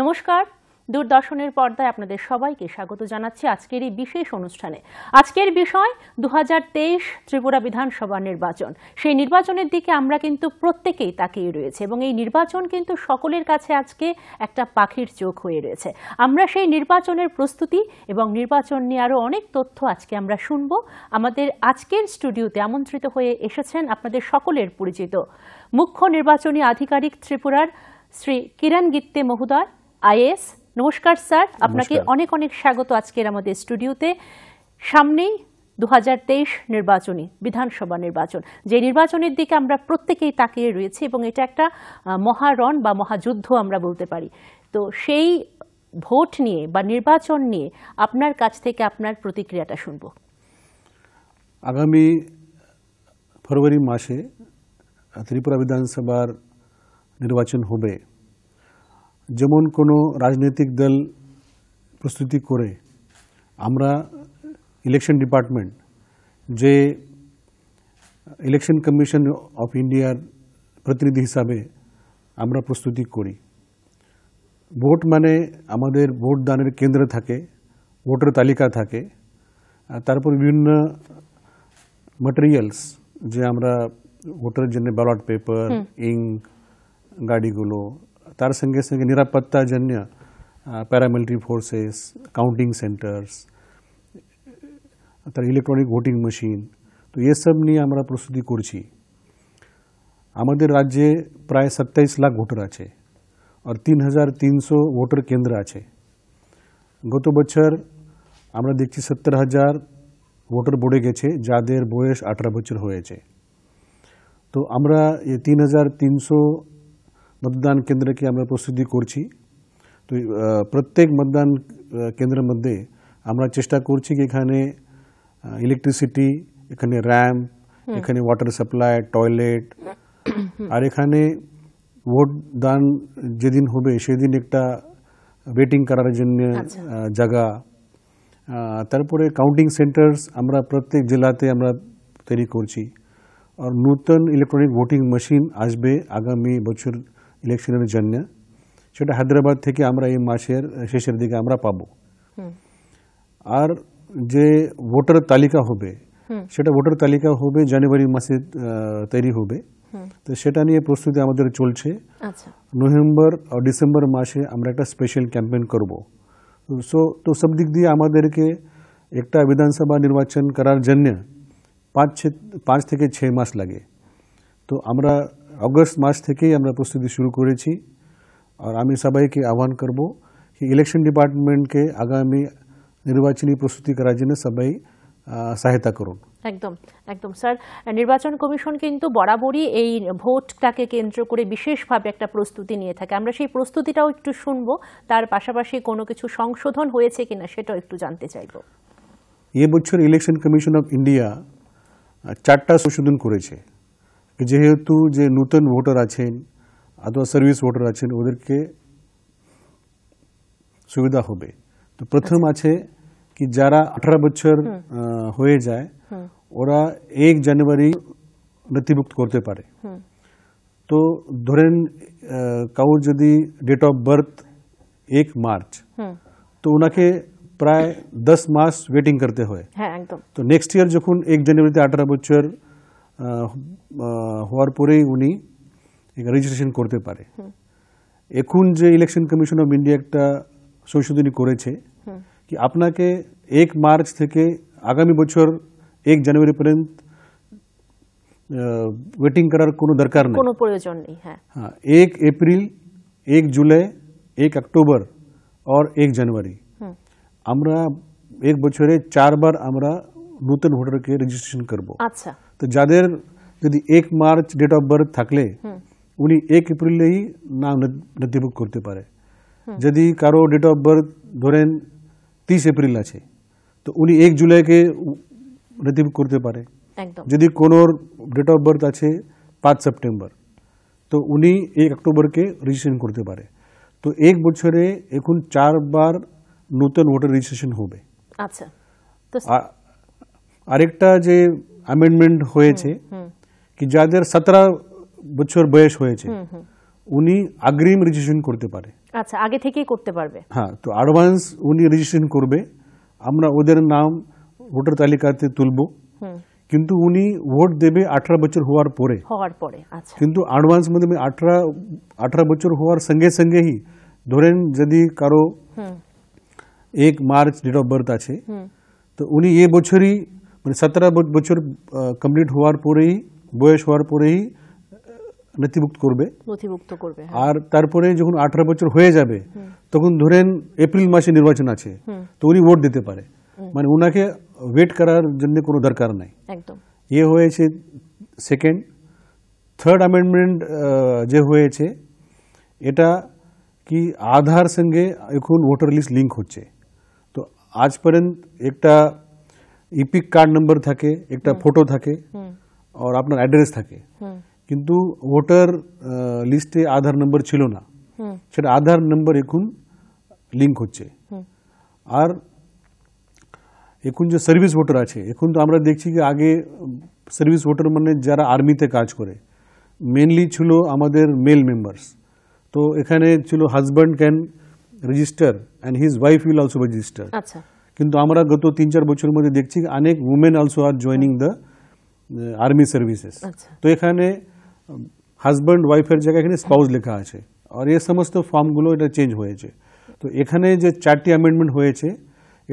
নমস্কার দূরদর্শনের পর্দায় আপনাদের সবাইকে স্বাগত জানাচ্ছি আজকের এই বিশেষ অনুষ্ঠানে আজকের বিষয় দু ত্রিপুরা বিধানসভা নির্বাচন সেই নির্বাচনের দিকে আমরা কিন্তু প্রত্যেকেই তাকিয়ে রয়েছে এবং এই নির্বাচন কিন্তু সকলের কাছে আজকে একটা পাখির চোখ হয়ে রয়েছে আমরা সেই নির্বাচনের প্রস্তুতি এবং নির্বাচন নিয়ে আরও অনেক তথ্য আজকে আমরা শুনব আমাদের আজকের স্টুডিওতে আমন্ত্রিত হয়ে এসেছেন আপনাদের সকলের পরিচিত মুখ্য নির্বাচনী আধিকারিক ত্রিপুরার শ্রী কিরণ গিত্তে মহোদয় আইএস নমস্কার স্যার আপনাকে অনেক অনেক স্বাগত আজকের আমাদের স্টুডিওতে সামনেই দু নির্বাচনী বিধানসভা নির্বাচন যে নির্বাচনের দিকে আমরা প্রত্যেকেই তাকিয়ে রয়েছি এবং এটা একটা মহারণ বা মহাযুদ্ধ আমরা বলতে পারি তো সেই ভোট নিয়ে বা নির্বাচন নিয়ে আপনার কাছ থেকে আপনার প্রতিক্রিয়াটা শুনব আগামী ফেব্রুয়ারি মাসে ত্রিপুরা বিধানসভার নির্বাচন হবে যেমন কোনো রাজনৈতিক দল প্রস্তুতি করে আমরা ইলেকশন ডিপার্টমেন্ট যে ইলেকশন কমিশন অফ ইন্ডিয়ার প্রতিনিধি হিসাবে আমরা প্রস্তুতি করি ভোট মানে আমাদের ভোট দানের কেন্দ্র থাকে ভোটের তালিকা থাকে তারপর বিভিন্ন মেটেরিয়ালস যে আমরা ভোটারের জন্য ব্যালট পেপার ইঙ্ক গাড়িগুলো তার সংগের সঙ্গে নিরাপত্তা জন্য paramilitary forces counting centres electronic voting machine তো এই সব নিয়ে আমরা প্রস্তুতি করেছি আমাদের রাজ্যে প্রায় 27 লাখ ভোটার আছে আর 3300 ভোটার কেন্দ্র আছে গত বছর আমরা দেখছি 70000 ভোটার পড়ে গেছে যাদের বয়স 18 বছর হয়েছে তো আমরা এই 3300 मतदान केन्द्र की आम प्रस्तुति कर तो प्रत्येक मतदान केंद्र मध्य चेष्टा कर इलेक्ट्रिसिटी एखे रैम एखे व्टार सप्लाई टयलेट और एखे भोट दान जेदिन से दिन एक वेटिंग करार जगह तरह काउंटिंग सेंटर्स प्रत्येक जिलाते तैरी कर नूतन इलेक्ट्रनिक भोटिंग मशीन आसबे आगामी बचर ইলেকশনের জন্য যেটা হায়দ্রাবাদ থেকে আমরা এই মাসের শেষের দিকে আমরা পাবো হুম আর যে ভোটার তালিকা হবে হুম সেটা ভোটার তালিকা হবে জানুয়ারি মাসে তৈরি হবে হুম তো সেটা নিয়ে প্রস্তুতি আমাদের চলছে আচ্ছা নভেম্বর আর ডিসেম্বর মাসে আমরা একটা স্পেশাল ক্যাম্পেইন করব সো তো সবদিক দিয়ে আমাদেরকে একটা विधानसभा নির্বাচন করার জন্য পাঁচ থেকে 6 মাস লাগে তো আমরা অগস্ট মাস থেকেই আমরা প্রস্তুতি শুরু করেছি আর আমি সবাইকে আহ্বান করব কি ইলেকশন ডিপার্টমেন্টকে আগামী নির্বাচনী প্রস্তুতি করার জন্য সবাই সহায়তা করুন একদম একদম স্যার নির্বাচন কমিশন কিন্তু বরাবরই এই ভোটটাকে কেন্দ্র করে বিশেষভাবে একটা প্রস্তুতি নিয়ে থাকে আমরা সেই প্রস্তুতিটাও একটু শুনবো তার পাশাপাশি কোনো কিছু সংশোধন হয়েছে কিনা সেটাও একটু জানতে চাইব এ বছর ইলেকশন কমিশন অফ ইন্ডিয়া চারটা সংশোধন করেছে जेहेतु जे नूतन भोटर आथवा सार्विस भोटर आदे सुविधा हो तो प्रथम अच्छा। आ कि जरा अठारह बच्चर हम्म। हो जाए हम्म। ओरा एक जानुरि नथिभुक्त करते पारे। हम्म। तो धरें कौ जदि डेट ऑफ बर्थ एक मार्च तो उनके प्राय दस मास वेटिंग करते हुए हाँ, तो नेक्स्ट ईयर जो एक जानुरी अठारह बच्चर হওয়ার পরেই উনি রেজিস্ট্রেশন করতে পারে এখন যে ইলেকশন কমিশন অফ ইন্ডিয়া একটা সংশোধনী করেছে কি আপনাকে এক মার্চ থেকে আগামী বছর এক জানুয়ারি পর্যন্ত ওয়েটিং করার কোনো দরকার নেই কোনো প্রয়োজন নেই হ্যাঁ।, হ্যাঁ এক এপ্রিল এক জুলাই এক অক্টোবর আর এক জানুয়ারি আমরা এক বছরে চারবার আমরা নতুন ভোটারকে রেজিস্ট্রেশন করব আচ্ছা তো যাদের যদি এক মার্চ ডেট অফ বার্থ থাকলে উনি এক এপ্রিলেই নাম নথিভুক্ত করতে পারে যদি কারো ডেট অফ বার্থ ধরেন তিরিশ এপ্রিল আছে তো উনি এক জুলাইকে নথিভুক্ত করতে পারে যদি কোনোর ডেট অফ বার্থ আছে পাঁচ সেপ্টেম্বর তো উনি এক অক্টোবরকে রেজিস্ট্রেশন করতে পারে তো এক বছরে এখন চারবার নতুন ভোটার রেজিস্ট্রেশন হবে আচ্ছা আরেকটা যে অ্যামেন্ডমেন্ট হয়েছে কি যাদের সতেরো বছর বয়স হয়েছে উনি আগ্রিম রেজিস্ট্রেশন করতে পারে আচ্ছা আগে থেকেই করতে পারবে হ্যাঁ তো অ্যাডভান্স উনি রেজিস্ট্রেশন করবে আমরা ওদের নাম ভোটার তালিকাতে তুলব কিন্তু উনি ভোট দেবে আঠারো বছর হওয়ার পরে হওয়ার পরে আচ্ছা কিন্তু অ্যাডভান্স মধ্যে আঠারো আঠারো বছর হওয়ার সঙ্গে সঙ্গেই ধরেন যদি কারো এক মার্চ ডেট অফ বার্থ আছে তো উনি এ বছরই মানে সতেরো বছর কমপ্লিট হওয়ার পরেই বয়স হওয়ার পরেই নথিভুক্ত করবে নথিভুক্ত করবে হ্যাঁ। আর তারপরে যখন আঠারো বছর হয়ে যাবে তখন ধরেন এপ্রিল মাসে নির্বাচন আছে তো উনি ভোট দিতে পারে মানে ওনাকে ওয়েট করার জন্য কোনো দরকার নাই একদম এ ইয়ে হয়েছে সেকেন্ড থার্ড অ্যামেন্ডমেন্ট যে হয়েছে এটা কি আধার সঙ্গে এখন ভোটার লিস্ট লিঙ্ক হচ্ছে তো আজ পর্যন্ত একটা ইপিক কার্ড নাম্বার থাকে একটা ফটো থাকে আর আপনার অ্যাড্রেস থাকে কিন্তু ভোটার লিস্টে আধার নাম্বার ছিল না সেটা আধার নাম্বার এখন লিঙ্ক হচ্ছে আর এখন যে সার্ভিস ভোটার আছে এখন তো আমরা দেখছি যে আগে সার্ভিস ভোটার মানে যারা আর্মিতে কাজ করে মেনলি ছিল আমাদের মেল মেম্বার্স তো এখানে ছিল husband can register and his wife will also register আচ্ছা কিন্তু আমরা গত 3 4 বছর মধ্যে দেখছি অনেক women also are joining the army services তো এখানে হাজব্যান্ড ওয়াইফের জায়গা এখানে স্পাউজ লেখা আছে আর এই সমস্ত ফর্মগুলো এটা চেঞ্জ হয়েছে তো এখানে যে 4টি অ্যামেন্ডমেন্ট হয়েছে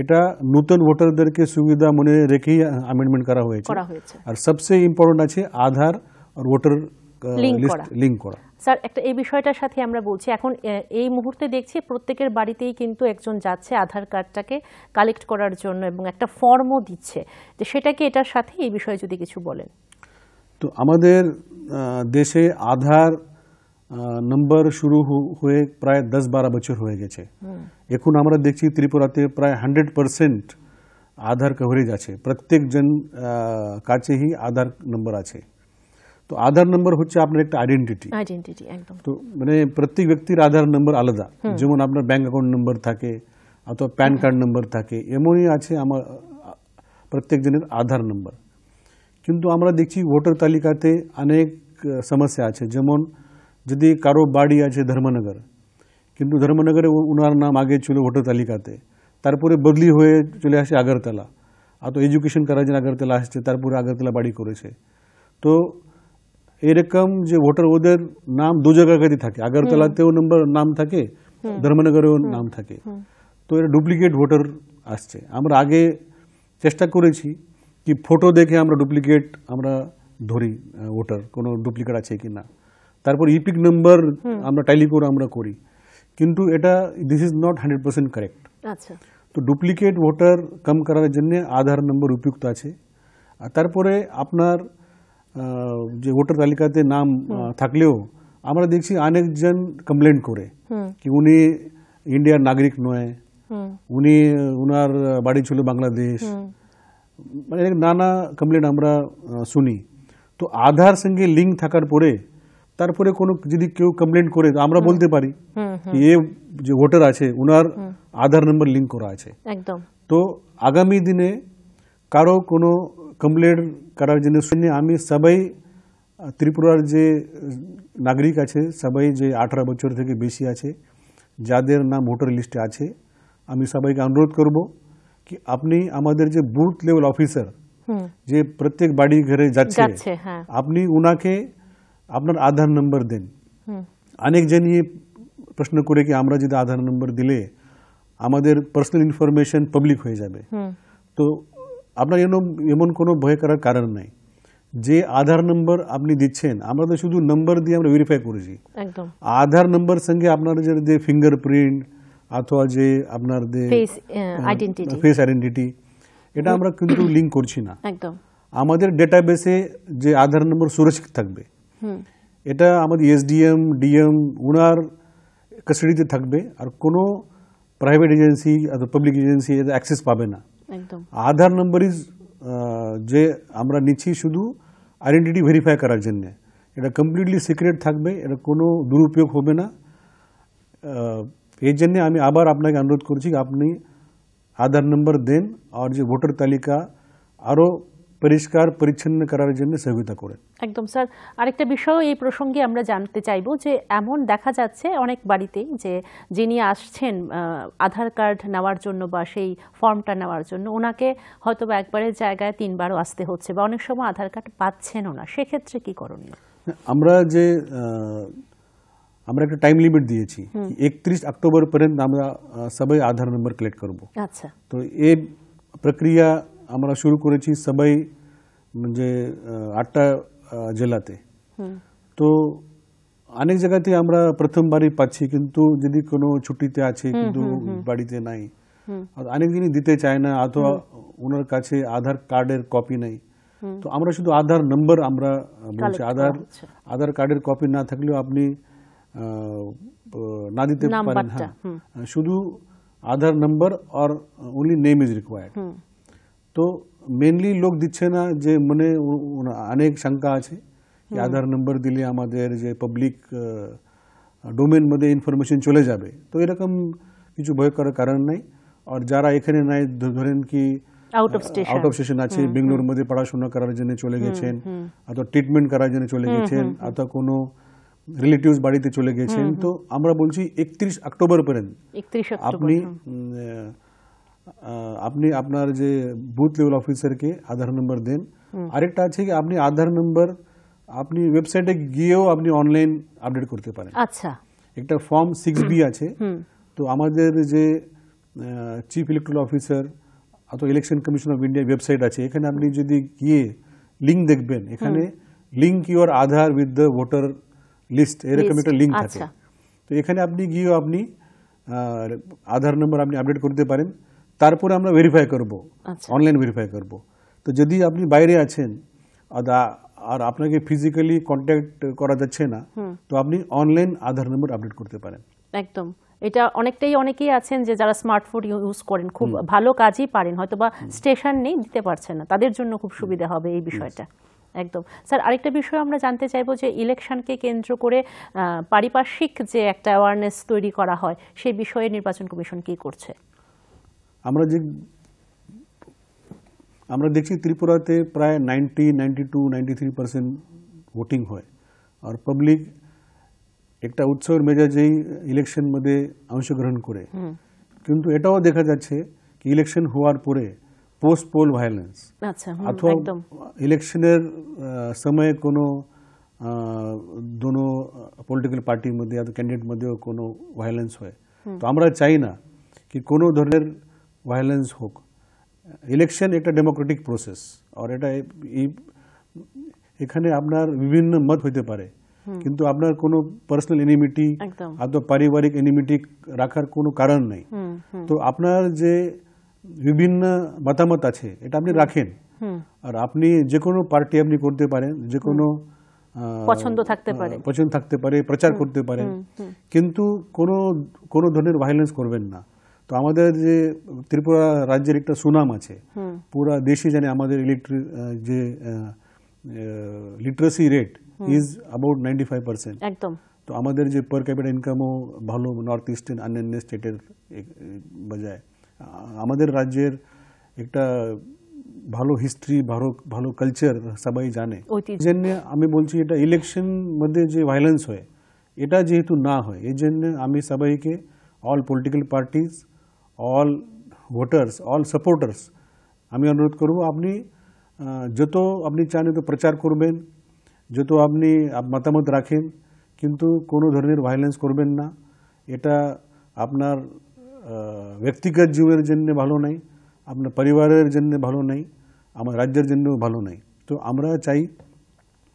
এটা নতুন ভোটার দের কে সুবিধা মনে রেখে অ্যামেন্ডমেন্ট করা হয়েছে আর সবচেয়ে ইম্পর্টেন্ট আছে আধার আর ভোটার লিঙ্ক করা স্যার একটা এই বিষয়টার সাথে আমরা বলছি এখন এই মুহূর্তে দেখছি প্রত্যেকের বাড়িতেই কিন্তু একজন যাচ্ছে আধার কার্ডটাকে কালেক্ট করার জন্য এবং একটা ফর্মও দিচ্ছে যে সেটাকে এটার সাথে এই বিষয়ে যদি কিছু বলেন তো আমাদের দেশে আধার নম্বর শুরু হয়ে প্রায় দশ বারো বছর হয়ে গেছে এখন আমরা দেখছি ত্রিপুরাতে প্রায় হান্ড্রেড পার্সেন্ট আধার কভারেজ আছে প্রত্যেকজন কাছেই আধার নম্বর আছে তো আধার নাম্বার হচ্ছে আপনার একটা আইডেন্টিটি আইডেন্টিটি একদম তো মানে প্রত্যেক ব্যক্তির আধার নাম্বার আলাদা যেমন আপনার ব্যাংক অ্যাকাউন্ট নাম্বার থাকে অথবা প্যান কার্ড নাম্বার থাকে এমনি আছে আমাদের প্রত্যেকজনের আধার নাম্বার কিন্তু আমরা দেখছি ভোটার তালিকায় অনেক সমস্যা আছে যেমন যদি কারো বাড়ি আছে ধর্মনগর কিন্তু ধর্মনগরে ও উনার নাম আছে ছিল ভোটার তালিকায় তারপরে बदली হয়ে চলে আসে আগরতলা আর তো এডুকেশন করা যায় আগরতলা আছে তারপরে আগরতলা বাড়ি করেছে তো এরকম যে ভোটার ওদের নাম দু জায়গাকারই থাকে আগরতলাতেও নম্বর নাম থাকে ধর্মনগরেও নাম থাকে তো এটা ডুপ্লিকেট ভোটার আসছে আমরা আগে চেষ্টা করেছি কি ফটো দেখে আমরা ডুপ্লিকেট আমরা ধরি ভোটার কোনো ডুপ্লিকেট আছে কি না তারপর ইপিক নাম্বার আমরা টাইলি করে আমরা করি কিন্তু এটা this is not hundred percent correct তো ডুপ্লিকেট ভোটার কম করার জন্য আধার নম্বর উপযুক্ত আছে তারপরে আপনার যে ভোটার তালিকাতে নাম থাকলেও আমরা দেখছি অনেকজন কমপ্লেন করে কি উনি ইন্ডিয়ার নাগরিক নয় উনি ওনার বাড়ি ছিল বাংলাদেশ মানে নানা কমপ্লেন আমরা শুনি তো আধার সঙ্গে লিঙ্ক থাকার পরে তারপরে কোনো যদি কেউ কমপ্লেন করে আমরা বলতে পারি এ যে ভোটার আছে ওনার আধার নম্বর লিঙ্ক করা আছে তো আগামী দিনে কারো কোনো कम्प्लेट करा जी आम सब त्रिपुरार जे नागरिक आ सबई जे अठारह बच्चर थे बेसी आदर नाम भोटर लिस्टे आई सबाई के अनुरोध करब कि अपनी जो बूथ लेवल अफिसर हम्म. जे प्रत्येक बाड़ी घरे जाना हाँ. के अपनार आधार नम्बर दिन हम्म. अनेक जन ये प्रश्न कर आधार नम्बर दिले पार्सनल इनफरमेशन पब्लिक हो जाए हम्म. तो আপনার এমন এমন কোনো ভয় করার কারণ নাই যে আধার নম্বর আপনি দিছেন আমরা তো শুধু নম্বর দিয়ে আমরা ভেরিফাই করিছি একদম আধার নম্বর সঙ্গে আপনার যে ফিঙ্গারপ্রিন্ট অথবা যে আপনার যে ফেস আইডেন্টিটি ফেস আইডেন্টিটি এটা আমরা কিন্তু লিংক করছি না একদম আমাদের ডেটাবেসে যে আধার নম্বর সুরক্ষিত থাকবে হুম এটা আমাদের এসডিএম ডিএম গুনার কাছড়িতে থাকবে আর কোনো প্রাইভেট এজেন্সী বা পাবলিক এজেন্সী এর অ্যাক্সেস পাবে না একদম আধার নাম্বার ইজ যে আমরা নিছি শুধু আইডেন্টিটি ভেরিফাই করার জন্য এটা কমপ্লিটলি সিক্রেট থাকবে এর কোনো दुरुपयोग হবে না এই জন্য আমি আবার আপনাকে অনুরোধ করছি আপনি আধার নাম্বার দেন আর যে ভোটার তালিকা আর ও পরিষ্কার পরিচ্ছন্ন করার জন্য সহযোগিতা করেন একদম স্যার আরেকটা বিষয় এই প্রসঙ্গে আমরা জানতে চাইব যে এমন দেখা যাচ্ছে অনেক বাড়িতে যে যিনি আসছেন আধার কার্ড নেওয়ার জন্য বা সেই ফর্মটা নেওয়ার জন্য ওনাকে হয়তো বা একবারের জায়গায় তিনবারও আসতে হচ্ছে বা অনেক সময় আধার কার্ড পাচ্ছেন ওনা সেক্ষেত্রে কি করণীয় আমরা যে আমরা একটা টাইম লিমিট দিয়েছি একত্রিশ অক্টোবর পর্যন্ত আমরা সবাই আধার নম্বর কালেক্ট করব আচ্ছা তো এই প্রক্রিয়া আমরা শুরু করেছি সবাই মানে আটা জেলাতে হুম তো অনেক জায়গা থেকে আমরা প্রথমবারই পাচ্ছি কিন্তু যদি কোনো ছুটিতে আছে কিন্তু বাড়িতে নাই হুম আর অনেক গিনি দিতে চায় না অথবা ওনার কাছে আধার কার্ডের কপি নাই তো আমরা শুধু আধার নাম্বার আমরা মানে আধার আধার কার্ডের কপি না থাকলে আপনি না দিতে পারেন শুধু Aadhaar number or only name is required তো মেনলি লোক দিচ্ছে না যে মনে অনেক শঙ্কা আছে যে আধার নম্বর দিলে আমাদের যে পাবলিক ডোমেন মধ্যে ইনফরমেশন চলে যাবে তো এরকম কিছু ভয় করার কারণ নাই আর যারা এখানে নাই ধরেন কি আউট অফ স্টেশন আছে বেঙ্গলোর মধ্যে পড়াশোনা করার জন্য চলে গেছেন অথবা ট্রিটমেন্ট করার জন্য চলে গেছেন অথবা কোনো রিলেটিভস বাড়িতে চলে গেছেন তো আমরা বলছি একত্রিশ অক্টোবর পর্যন্ত আপনি আপনি আপনার যে বুথ লেভেল অফিসারকে আধার নম্বর দেন আরেকটা আছে কি আপনি আধার নম্বর আপনি ওয়েবসাইটে গিয়েও আপনি অনলাইন আপডেট করতে পারেন আচ্ছা একটা ফর্ম সিক্স বি আছে তো আমাদের যে চিফ ইলেকট্রাল অফিসার অথবা election commission of India website আছে এখানে আপনি যদি গিয়ে লিঙ্ক দেখবেন এখানে link your Aadhaar with the voter list এরকম একটা লিঙ্ক আছে আচ্ছা। তো এখানে আপনি গিয়েও আপনি আধার নম্বর আপনি আপডেট করতে পারেন তারপরে আমরা ভেরিফাই করব অনলাইন আচ্ছা। ভেরিফাই করব তো যদি আপনি বাইরে আছেন আর আপনাকে ফিজিক্যালি কন্ট্যাক্ট করা যাচ্ছে না তো আপনি অনলাইন আধার নম্বর আপডেট করতে পারেন একদম এটা অনেকটাই অনেকেই আছেন যে যারা স্মার্টফোন ইউজ করেন খুব ভালো কাজই পারেন হয়তো বা স্টেশন নেই দিতে পারছেন না তাদের জন্য খুব সুবিধা হবে এই বিষয়টা একদম স্যার আরেকটা বিষয় আমরা জানতে চাইবো যে ইলেকশনকে কেন্দ্র করে পারিপার্শ্বিক যে একটা অ্যাওয়ারনেস তৈরি করা হয় সেই বিষয়ে নির্বাচন কমিশন কি করছে আমরা যে আমরা দেখছি ত্রিপুরাতে প্রায় ninety ninety two ninety three percent voting হয় আর পাবলিক একটা উৎসবের মেজাজেই ইলেকশন মধ্যে অংশগ্রহণ করে কিন্তু এটাও দেখা যাচ্ছে কি ইলেকশন হওয়ার পরে পোস্ট পোল ভায়োলেন্স অথবা ইলেকশনের সময়ে কোনো দুনো পলিটিক্যাল পার্টির মধ্যে অথবা ক্যান্ডিডেট মধ্যেও কোনো ভায়োলেন্স হয় তো আমরা চাই না কি কোনো ধরনের ভায়োলেন্স হোক ইলেকশন একটা ডেমোক্রেটিক প্রসেস আর এটা এখানে আপনার বিভিন্ন মত হইতে পারে কিন্তু আপনার কোনো পার্সোনাল এনিমিটি অথবা পারিবারিক এনিমিটি রাখার কোনো কারণ নেই তো আপনার যে বিভিন্ন মতামত আছে এটা আপনি রাখেন আর আপনি যে কোনো পার্টি আপনি করতে পারেন যে কোনো পছন্দ থাকতে পারে পছন্দ থাকতে পারে প্রচার করতে পারেন কিন্তু কোনো কোনো ধরনের ভায়োলেন্স করবেন না আমাদের যে ত্রিপুরা রাজ্যের একটা সুনাম আছে পুরা দেশে জানে আমাদের ইলেকট্রি যে literacy rate is about ninety five percent একদম তো আমাদের যে পার ক্যাপিটাল ইনকামও ভালো নর্থ ইস্টার্ন অন্যান্য স্টেটের বজায় আমাদের রাজ্যের একটা ভালো হিস্ট্রি ভালো ভালো কালচার সবাই জানে জন্য আমি বলছি এটা ইলেকশন মধ্যে যে ভায়োলেন্স হয় এটা যেহেতু না হয় এই জন্য আমি সবাইকে all political parties all voters all supporters আমি অনুরোধ করব আপনি যত আপনি চান এত প্রচার করবেন যত আপনি ಮತমত রাখবেন কিন্তু কোন ধরনেরViolence করবেন না এটা আপনার ব্যক্তিগত জিউর জন্য ভালো নয় আপনার পরিবারের জন্য ভালো নয় আমাদের রাজ্যের জন্য ভালো নয় তো আমরা চাই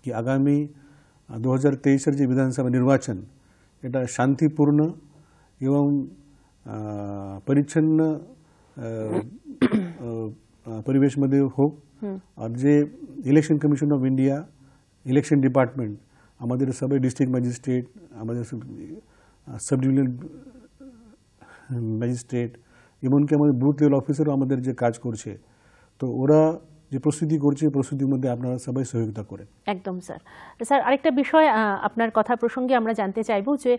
যে আগামী 2023 এর যে বিধানসভা নির্বাচন এটা শান্তিপূর্ণ एवं परिच्छन्न परिवेश मधे हो और जे election commission of India election department हमारे सब डिस्ट्रिक्ट मजिस्ट्रेट हमारे सब डिविजनल ম্যাজিস্ট্রেট এমনকি আমাদের বুথ লেভেল অফিসারও আমাদের যে কাজ করছে তো যে প্রস্তুতি করছে প্রস্তুতির মধ্যে আপনারা সবাই সহযোগিতা করেন একদম স্যার স্যার আরেকটা বিষয় আপনার কথা প্রসঙ্গে আমরা জানতে চাইব যে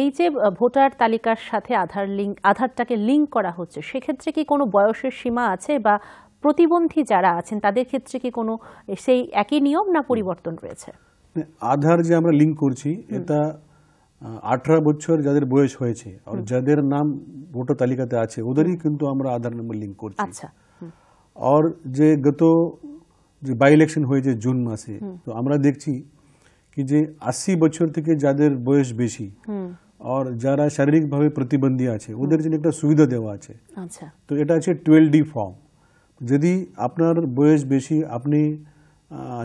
এই যে ভোটার তালিকার সাথে আধার লিঙ্ক আধারটাকে লিঙ্ক করা হচ্ছে সেক্ষেত্রে কি কোনো বয়সের সীমা আছে বা প্রতিবন্ধী যারা আছেন তাদের ক্ষেত্রে কি কোনো সেই একই নিয়ম না পরিবর্তন রয়েছে আধার যে আমরা লিঙ্ক করছি এটা আঠারো বছর যাদের বয়স হয়েছে আর যাদের নাম ভোটার তালিকাতে আছে ওদেরই কিন্তু আমরা আধার নম্বর লিঙ্ক করছি আচ্ছা আর যে গত যে বাই ইলেকশন হয়েছে জুন মাসে তো আমরা দেখছি কি যে আশি বছর থেকে যাদের বয়স বেশি আর যারা শারীরিকভাবে প্রতিবন্ধী আছে ওদের জন্য একটা সুবিধা দেওয়া আছে তো এটা আছে টুয়েলভ ডি ফর্ম যদি আপনার বয়স বেশি আপনি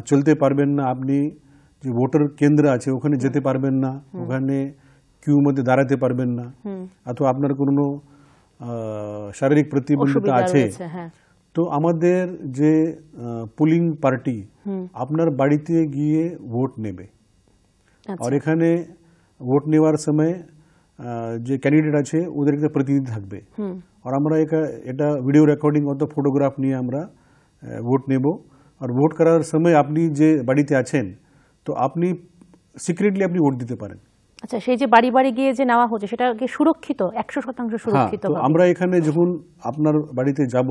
চলতে পারবেন না আপনি যে ভোটার কেন্দ্র আছে ওখানে যেতে পারবেন না ওখানে কিউ মধ্যে দাঁড়াতে পারবেন না অথবা আপনার কোনো শারীরিক প্রতিবন্ধতা আছে তো আমাদের যে পুলিং পার্টি আপনার বাড়িতে গিয়ে ভোট নেবে আর এখানে ভোট নেওয়ার সময় যে ক্যান্ডিডেট আছে ওদের একটা প্রতিনিধি থাকবে আর আমরা এটা ভিডিও রেকর্ডিং অত ফটোগ্রাফ নিয়ে আমরা ভোট নেব আর ভোট করার সময় আপনি যে বাড়িতে আছেন তো আপনি সিক্রেটলি আপনি ভোট দিতে পারেন আচ্ছা সেই যে বাড়ি বাড়ি গিয়ে যে নেওয়া হচ্ছে সেটা কি সুরক্ষিত একশো শতাংশ হ্যাঁ, সুরক্ষিত আমরা এখানে যখন আপনার বাড়িতে যাব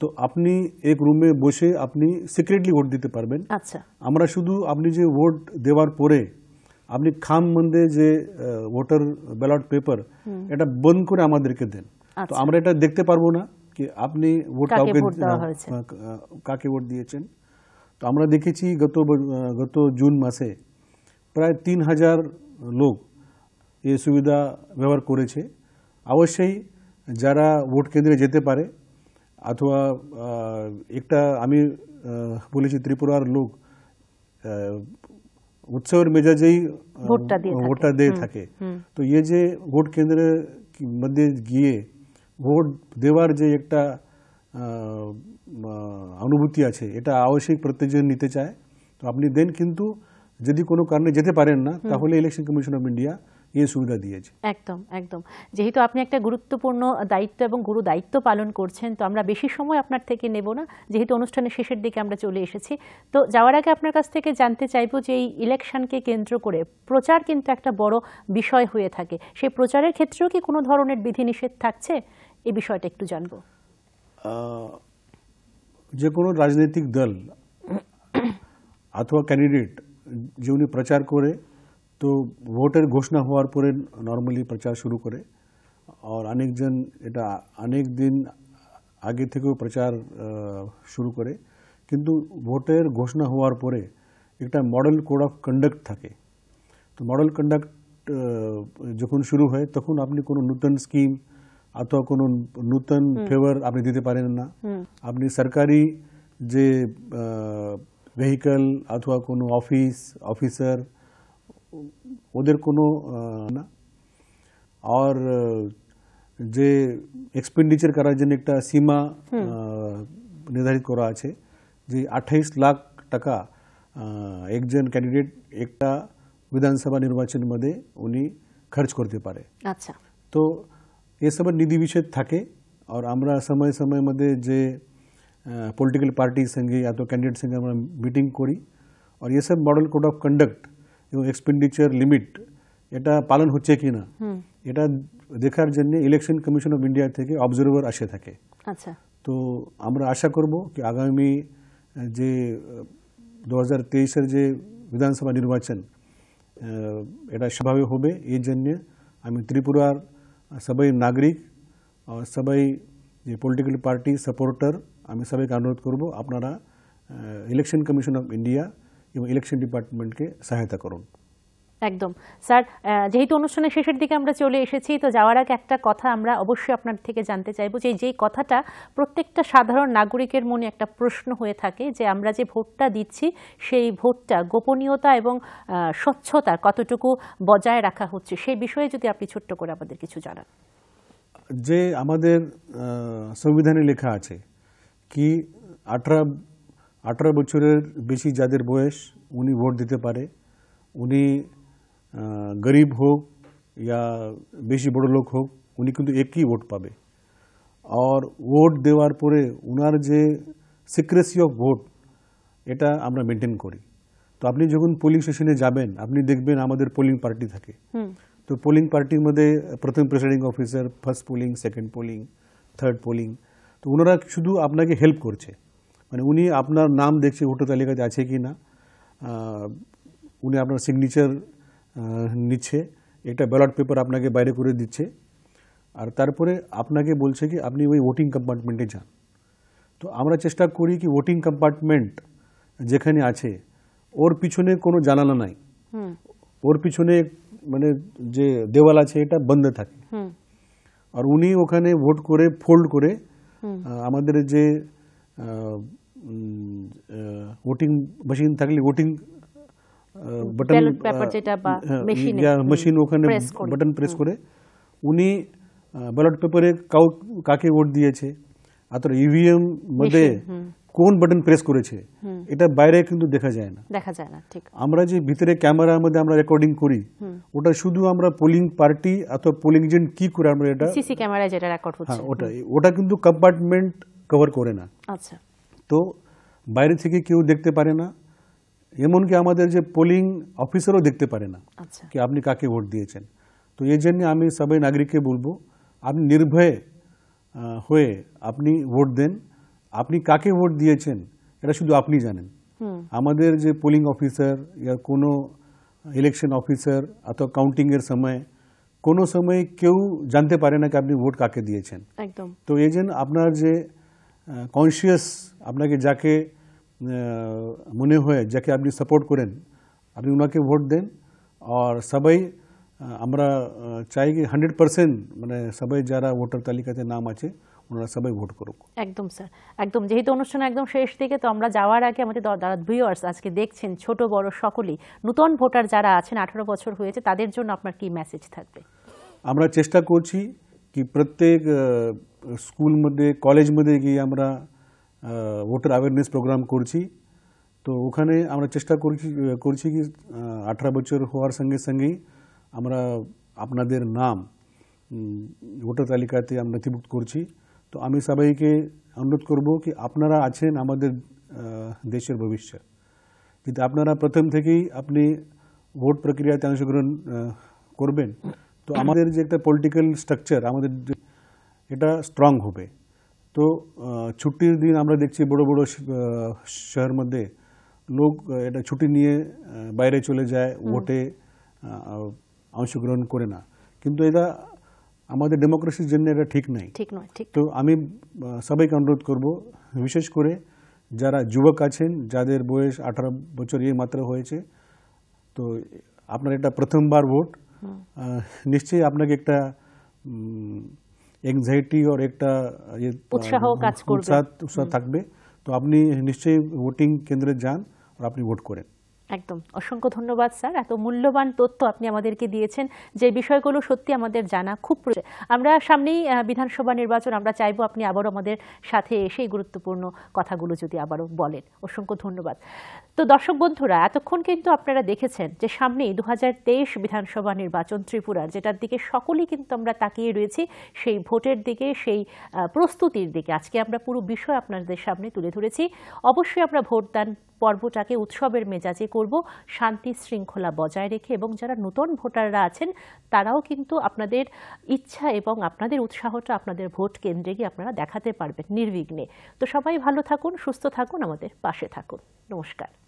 তো আপনি এক রুমে বসে আপনি সিক্রেটলি ভোট দিতে পারবেন আচ্ছা আমরা শুধু আপনি যে ভোট দেওয়ার পরে আপনি খাম মন্দে যে ভোটার ব্যালট পেপার এটা বন্ধ করে আমাদেরকে দেন তো আচ্ছা। আমরা এটা দেখতে পারবো না কি আপনি ভোট কাউকে কাকে ভোট দিয়েছেন তো আমরা দেখেছি গত গত জুন মাসে প্রায় তিন হাজার লোক এই সুবিধা ব্যবহার করেছে অবশ্যই যারা ভোট কেন্দ্রে যেতে পারে অথবা একটা আমি বলেছি ত্রিপুরার লোক উৎসবের মেজাজেই ভোটটা দিয়ে থাকে তো ইয়ে যে ভোট কেন্দ্রের মধ্যে গিয়ে ভোট দেওয়ার যে একটা অনুভূতি আছে এটা অবশ্যই প্রত্যেকজন নিতে চায় তো আপনি দেন কিন্তু যদি কোনো কারণে যেতে পারেন না তাহলে ইলেকশন কমিশন অফ ইন্ডিয়া এই সুবিধা দিয়েছে একদম একদম যেহেতু আপনি একটা গুরুত্বপূর্ণ দায়িত্ব এবং গুরু দায়িত্ব পালন করছেন তো আমরা বেশি সময় আপনার থেকে নেব না যেহেতু অনুষ্ঠানের শেষের দিকে আমরা চলে এসেছি তো যাওয়ার আগে আপনার কাছ থেকে জানতে চাইবো যে এই ইলেকশনকে কেন্দ্র করে প্রচার কিন্তু একটা বড় বিষয় হয়ে থাকে সেই প্রচারের ক্ষেত্রেও কি কোনো ধরনের বিধিনিষেধ থাকছে এই বিষয়টা একটু জানব যে কোনো রাজনৈতিক দল অথবা ক্যান্ডিডেট যৌনি প্রচার করে তো ভোটার ঘোষণা হওয়ার পরে নরমালি প্রচার শুরু করে আর অনেকজন এটা অনেক দিন আগে থেকে প্রচার শুরু করে কিন্তু ভোটের ঘোষণা হওয়ার পরে একটা মডেল কোড অফ कंडक्ट থাকে তো মডেল कंडक्ट যখন শুরু হয় তখন আপনি কোন নতুন স্কিম अथवा কোন নতুন ফেভার আপনি দিতে পারেন না আপনি সরকারি যে वेहिकल अथवा अफिस अफिसर ओर को और जे एक्सपेंडिचर करार एक सीमा हम्म। निर्धारित कर अठाईस लाख टका एक जन कैंडिडेट एक विधानसभा निर्वाचन मध्य उन्नी खर्च करते पारे। अच्छा। तो यह सब निधि विषय थके और समय समय मध्य जे পলিটিক্যাল পার্টিস সঙ্গে অথবা ক্যান্ডিডেট সঙ্গে মিটিং কোড়ি আর এই সব মডেল কোড অফ कंडक्ट যো এক্সপেন্ডিচার লিমিট এটা পালন হচ্ছে কি না এটা দেখার জন্য ইলেকশন কমিশন অফ ইন্ডিয়া থেকে অবজারভার এসে থাকে আচ্ছা তো আমরা আশা করব যে আগামী যে 2023 এর যে বিধানসভা নির্বাচন এটা স্বাভাবিক হবে এই জন্য আমি त्रिपुराর সবাই নাগরিক সবাই যে পলিটিক্যাল পার্টি সাপোর্টর আমি সবাইকে অনুরোধ করব আপনারা ইলেকশন কমিশন অফ ইন্ডিয়া এবং ইলেকশন ডিপার্টমেন্টকে সহায়তা করুন একদম স্যার যেহেতু অনুষ্ঠানের শেষের দিকে আমরা চলে এসেছি তো যাওয়ার আগে একটা কথা আমরা অবশ্যই আপনার থেকে জানতে চাইবো যে যেই কথাটা প্রত্যেকটা সাধারণ নাগরিকের মনে একটা প্রশ্ন হয়ে থাকে যে আমরা যে ভোটটা দিচ্ছি সেই ভোটটা গোপনীয়তা এবং স্বচ্ছতা কতটুকু বজায় রাখা হচ্ছে সেই বিষয়ে যদি আপনি ছোট্ট করে আমাদের কিছু জানান যে আমাদের সংবিধানে লেখা আছে কি আঠারো আঠারো বছরের বেশি যাদের বয়স উনি ভোট দিতে পারে উনি গরিব হোক ইয়া বেশি বড় লোক হোক উনি কিন্তু একই ভোট পাবে আর ভোট দেওয়ার পরে ওনার যে সিক্রেসি অফ ভোট এটা আমরা মেনটেন করি তো আপনি যখন পোলিং স্টেশনে যাবেন আপনি দেখবেন আমাদের পোলিং পার্টি থাকে তো পোলিং পার্টির মধ্যে প্রথম presiding officer first polling second polling third polling তো ওনারা শুধু আপনাকে হেল্প করছে মানে উনি আপনার নাম দেখছে ভোটার তালিকাতে আছে কি না উনি আপনার সিগনেচার নিচ্ছে একটা ব্যালট পেপার আপনাকে বাইরে করে দিচ্ছে আর তারপরে আপনাকে বলছে কি আপনি ওই ভোটিং কম্পার্টমেন্টে যান তো আমরা চেষ্টা করি কি ভোটিং কম্পার্টমেন্ট যেখানে আছে ওর পিছনে কোনো জানালা নাই ওর পিছনে মানে যে দেওয়াল আছে এটা বন্ধ থাকে আর উনি ওখানে ভোট করে ফোল্ড করে আমাদের যে ভোটিং মেশিন থাকলে ভোটিং বাটন মেশিন ওখানে বাটন প্রেস করে উনি ব্যালট পেপারে কাউ কাকে ভোট দিয়েছে আর ইভিএম e মধ্যে কোন বাটন প্রেস করেছে এটা বাইরে কিন্তু দেখা যায় না দেখা যায় না ঠিক আমরা যে ভিতরে ক্যামেরার মধ্যে আমরা রেকর্ডিং করি ওটা শুধু আমরা পোলিং পার্টি অথবা পোলিং এজেন্ট কি করে আমরা এটা সিসি ক্যামেরা যেটা রেকর্ড হচ্ছে হ্যাঁ, ওটা ওটা কিন্তু কম্পার্টমেন্ট কভার করে না আচ্ছা তো বাইরে থেকে কেউ দেখতে পারে না এমনকি আমাদের যে পোলিং অফিসারও দেখতে পারে না আচ্ছা। কি আপনি কাকে ভোট দিয়েছেন তো এই জন্য আমি সবাই নাগরিককে বলবো আপনি নির্ভয়ে হয়ে আপনি ভোট দেন আপনি কাকে ভোট দিয়েছেন এটা শুধু আপনি জানেন আমাদের যে পোলিং অফিসার ইয়া কোনো ইলেকশন অফিসার অথবা কাউন্টিংয়ের সময় কোনো সময় কেউ জানতে পারে না কি আপনি ভোট কাকে দিয়েছেন একদম তো এই যে আপনার যে কনসিয়াস আপনাকে যাকে মনে হয় যাকে আপনি সাপোর্ট করেন আপনি ওনাকে ভোট দেন আর সবাই আমরা চাই কি হান্ড্রেড পার্সেন্ট মানে সবাই যারা ভোটার তালিকাতে নাম আছে ওনারা সবাই ভোট করুক একদম স্যার একদম যেহেতু অনুষ্ঠান একদম শেষ দিকে তো আমরা যাওয়ার আগে আমাদের দাদা ভিউয়ার্স আজকে দেখছেন ছোট বড় সকলেই নূতন ভোটার যারা আছেন আঠারো বছর হয়েছে তাদের জন্য আপনার কি মেসেজ থাকবে আমরা চেষ্টা করছি কি প্রত্যেক স্কুল মধ্যে কলেজ মধ্যে গিয়ে আমরা ভোটার অ্যাওয়ারনেস প্রোগ্রাম করছি তো ওখানে আমরা চেষ্টা করছি করছি কি আঠারো বছর হওয়ার সঙ্গে সঙ্গেই আমরা আপনাদের নাম ভোটার তালিকাতে আমরা নথিভুক্ত করছি আমি সবাইকে অনুরোধ করব যে আপনারা আছেন আমাদের দেশের ভবিষ্যৎ। পিতা আপনারা প্রথম থেকেই আপনি ভোট প্রক্রিয়া তে অংশগ্রহণ করবেন তো আমাদের যে একটা পলিটিক্যাল স্ট্রাকচার আমাদের এটা স্ট্রং হবে। তো ছুটির দিন আমরা দেখছি বড় বড় শহর মধ্যে লোক এটা ছুটি নিয়ে বাইরে চলে যায় ভোটে অংশগ্রহণ করে না। কিন্তু এটা আমাদের ডেমোক্রেসির জন্য এটা ঠিক নাই ঠিক নয় ঠিক তো আমি সবাইকে অনুরোধ করব বিশেষ করে যারা যুবক আছেন যাদের বয়স আঠারো বছর এই মাত্র হয়েছে তো আপনার এটা প্রথমবার ভোট নিশ্চয়ই আপনাকে একটা এংজাইটি ওর একটা ইয়ে, উৎসাহ থাকবে তো আপনি নিশ্চয়ই ভোটিং কেন্দ্রে যান আর আপনি ভোট করেন একদম অসংখ্য ধন্যবাদ স্যার এত মূল্যবান তথ্য আপনি আমাদেরকে দিয়েছেন যে বিষয়গুলো সত্যি আমাদের জানা খুব প্রয়োজন আমরা সামনেই বিধানসভা নির্বাচন আমরা চাইবো আপনি আবারও আমাদের সাথে এসে গুরুত্বপূর্ণ কথাগুলো যদি আবারও বলেন অসংখ্য ধন্যবাদ তো দর্শক বন্ধুরা এতক্ষণ কিন্তু আপনারা দেখেছেন যে সামনেই দু বিধানসভা নির্বাচন ত্রিপুরার যেটার দিকে সকলেই কিন্তু আমরা তাকিয়ে রয়েছি সেই ভোটের দিকে সেই প্রস্তুতির দিকে আজকে আমরা পুরো বিষয় আপনাদের সামনে তুলে ধরেছি অবশ্যই আমরা ভোটদান পর্বটাকে উৎসবের মেজাজে করব শান্তি শৃঙ্খলা বজায় রেখে এবং যারা নতুন ভোটাররা আছেন তারাও কিন্তু আপনাদের ইচ্ছা এবং আপনাদের উৎসাহটা আপনাদের ভোট কেন্দ্রে গিয়ে আপনারা দেখাতে পারবেন নির্বিঘ্নে তো সবাই ভালো থাকুন সুস্থ থাকুন আমাদের পাশে থাকুন নমস্কার